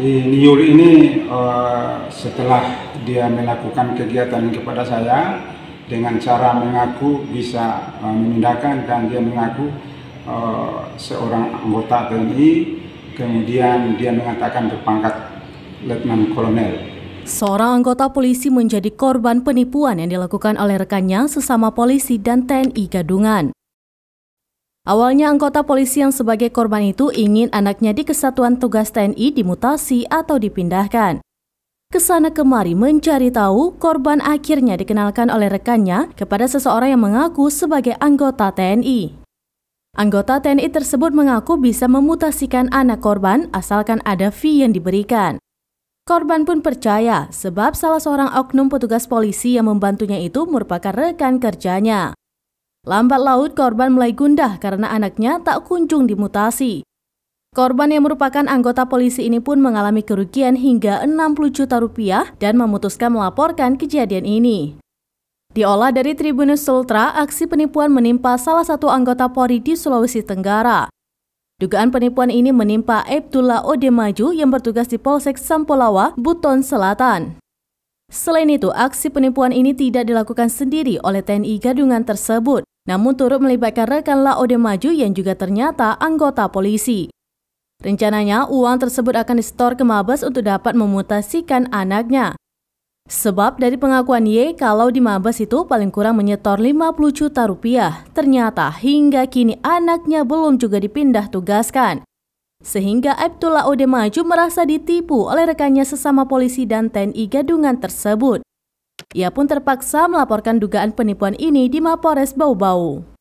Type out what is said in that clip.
Yuli ini eh, setelah dia melakukan kegiatan kepada saya dengan cara mengaku bisa menindakan eh, memindahkan dan dia mengaku eh, seorang anggota TNI kemudian dia mengatakan berpangkat letnan kolonel. Seorang anggota polisi menjadi korban penipuan yang dilakukan oleh rekannya sesama polisi dan TNI Gadungan. Awalnya anggota polisi yang sebagai korban itu ingin anaknya di kesatuan tugas TNI dimutasi atau dipindahkan. Kesana kemari mencari tahu, korban akhirnya dikenalkan oleh rekannya kepada seseorang yang mengaku sebagai anggota TNI. Anggota TNI tersebut mengaku bisa memutasikan anak korban asalkan ada fee yang diberikan. Korban pun percaya sebab salah seorang oknum petugas polisi yang membantunya itu merupakan rekan kerjanya. Lambat laut korban mulai gundah karena anaknya tak kunjung dimutasi. Korban yang merupakan anggota polisi ini pun mengalami kerugian hingga 60 juta rupiah dan memutuskan melaporkan kejadian ini. Diolah dari Tribunus Sultra, aksi penipuan menimpa salah satu anggota Polri di Sulawesi Tenggara. Dugaan penipuan ini menimpa Abdullah Maju yang bertugas di Polsek Sampolawa, Buton Selatan. Selain itu, aksi penipuan ini tidak dilakukan sendiri oleh TNI gadungan tersebut namun turut melibatkan rekan Laode Maju yang juga ternyata anggota polisi. Rencananya uang tersebut akan disetor ke Mabes untuk dapat memutasikan anaknya. Sebab dari pengakuan Y, kalau di Mabes itu paling kurang menyetor 50 juta rupiah. Ternyata hingga kini anaknya belum juga dipindah tugaskan. Sehingga Abdullah Ode Maju merasa ditipu oleh rekannya sesama polisi dan TNI gadungan tersebut. Ia pun terpaksa melaporkan dugaan penipuan ini di Mapores Bau-Bau.